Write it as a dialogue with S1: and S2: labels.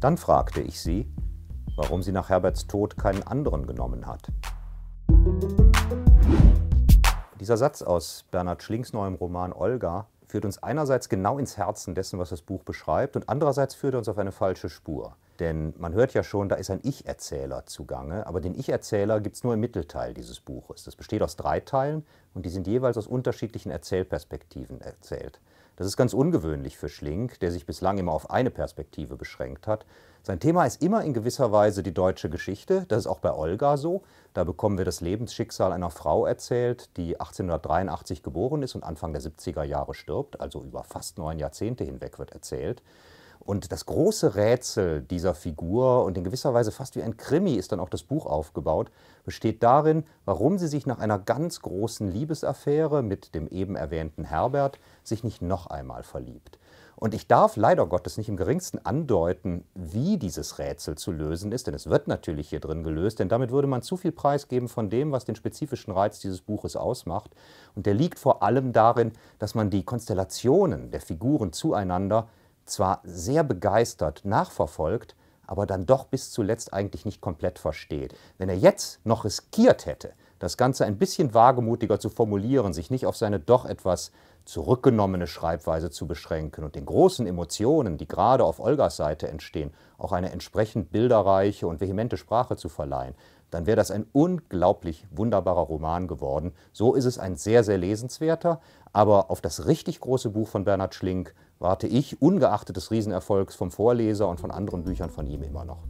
S1: Dann fragte ich sie, warum sie nach Herberts Tod keinen anderen genommen hat. Dieser Satz aus Bernhard Schlings neuem Roman Olga führt uns einerseits genau ins Herzen dessen, was das Buch beschreibt, und andererseits führt er uns auf eine falsche Spur. Denn man hört ja schon, da ist ein Ich-Erzähler zugange, aber den Ich-Erzähler gibt es nur im Mittelteil dieses Buches. Das besteht aus drei Teilen und die sind jeweils aus unterschiedlichen Erzählperspektiven erzählt. Das ist ganz ungewöhnlich für Schlink, der sich bislang immer auf eine Perspektive beschränkt hat. Sein Thema ist immer in gewisser Weise die deutsche Geschichte, das ist auch bei Olga so. Da bekommen wir das Lebensschicksal einer Frau erzählt, die 1883 geboren ist und Anfang der 70er Jahre stirbt, also über fast neun Jahrzehnte hinweg wird erzählt. Und das große Rätsel dieser Figur und in gewisser Weise fast wie ein Krimi ist dann auch das Buch aufgebaut, besteht darin, warum sie sich nach einer ganz großen Liebesaffäre mit dem eben erwähnten Herbert sich nicht noch einmal verliebt. Und ich darf leider Gottes nicht im geringsten andeuten, wie dieses Rätsel zu lösen ist, denn es wird natürlich hier drin gelöst, denn damit würde man zu viel preisgeben von dem, was den spezifischen Reiz dieses Buches ausmacht. Und der liegt vor allem darin, dass man die Konstellationen der Figuren zueinander zwar sehr begeistert nachverfolgt, aber dann doch bis zuletzt eigentlich nicht komplett versteht. Wenn er jetzt noch riskiert hätte, das Ganze ein bisschen wagemutiger zu formulieren, sich nicht auf seine doch etwas zurückgenommene Schreibweise zu beschränken und den großen Emotionen, die gerade auf Olgas Seite entstehen, auch eine entsprechend bilderreiche und vehemente Sprache zu verleihen, dann wäre das ein unglaublich wunderbarer Roman geworden. So ist es ein sehr, sehr lesenswerter, aber auf das richtig große Buch von Bernhard Schlink warte ich, ungeachtet des Riesenerfolgs vom Vorleser und von anderen Büchern von ihm immer noch.